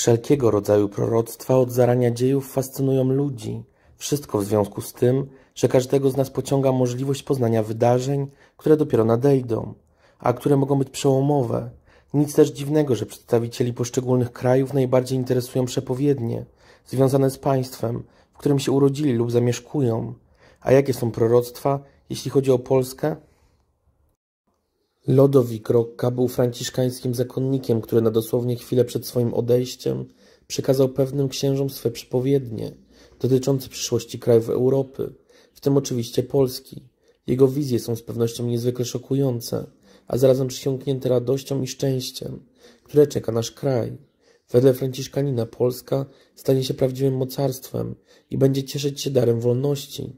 Wszelkiego rodzaju proroctwa od zarania dziejów fascynują ludzi. Wszystko w związku z tym, że każdego z nas pociąga możliwość poznania wydarzeń, które dopiero nadejdą, a które mogą być przełomowe. Nic też dziwnego, że przedstawicieli poszczególnych krajów najbardziej interesują przepowiednie, związane z państwem, w którym się urodzili lub zamieszkują. A jakie są proroctwa, jeśli chodzi o Polskę? Lodowik Rocca był franciszkańskim zakonnikiem, który na dosłownie chwilę przed swoim odejściem przekazał pewnym księżom swe przepowiednie dotyczące przyszłości krajów Europy, w tym oczywiście Polski. Jego wizje są z pewnością niezwykle szokujące, a zarazem przysiągnięte radością i szczęściem, które czeka nasz kraj. Wedle Franciszkanina Polska stanie się prawdziwym mocarstwem i będzie cieszyć się darem wolności.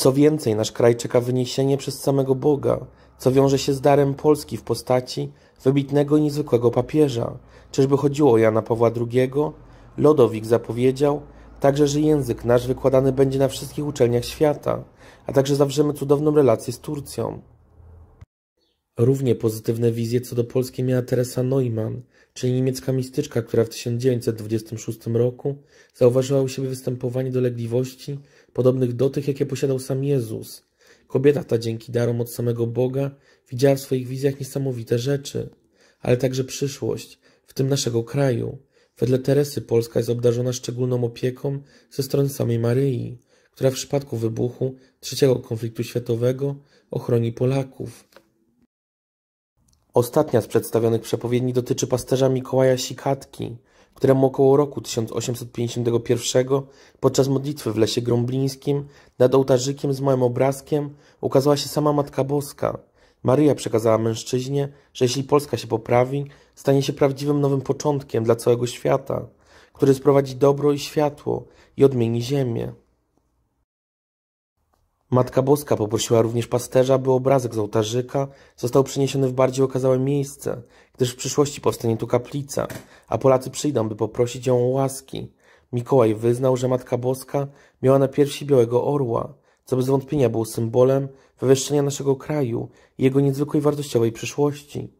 Co więcej, nasz kraj czeka wyniesienie przez samego Boga, co wiąże się z darem Polski w postaci wybitnego i niezwykłego papieża. Czyżby chodziło o Jana Pawła II? Lodowik zapowiedział także, że język nasz wykładany będzie na wszystkich uczelniach świata, a także zawrzemy cudowną relację z Turcją. Równie pozytywne wizje co do Polski miała Teresa Neumann, czyli niemiecka mistyczka, która w 1926 roku zauważyła u siebie występowanie dolegliwości podobnych do tych, jakie posiadał sam Jezus. Kobieta ta dzięki darom od samego Boga widziała w swoich wizjach niesamowite rzeczy, ale także przyszłość, w tym naszego kraju. Wedle Teresy Polska jest obdarzona szczególną opieką ze strony samej Maryi, która w przypadku wybuchu trzeciego konfliktu światowego ochroni Polaków. Ostatnia z przedstawionych przepowiedni dotyczy pasterza Mikołaja Sikatki, któremu około roku 1851 podczas modlitwy w lesie grąblińskim nad ołtarzykiem z małym obrazkiem ukazała się sama Matka Boska. Maryja przekazała mężczyźnie, że jeśli Polska się poprawi, stanie się prawdziwym nowym początkiem dla całego świata, który sprowadzi dobro i światło i odmieni ziemię. Matka Boska poprosiła również pasterza, by obrazek z ołtarzyka został przeniesiony w bardziej okazałe miejsce, gdyż w przyszłości powstanie tu kaplica, a Polacy przyjdą, by poprosić ją o łaski. Mikołaj wyznał, że Matka Boska miała na piersi białego orła, co bez wątpienia było symbolem wywyższenia naszego kraju i jego niezwykłej wartościowej przyszłości.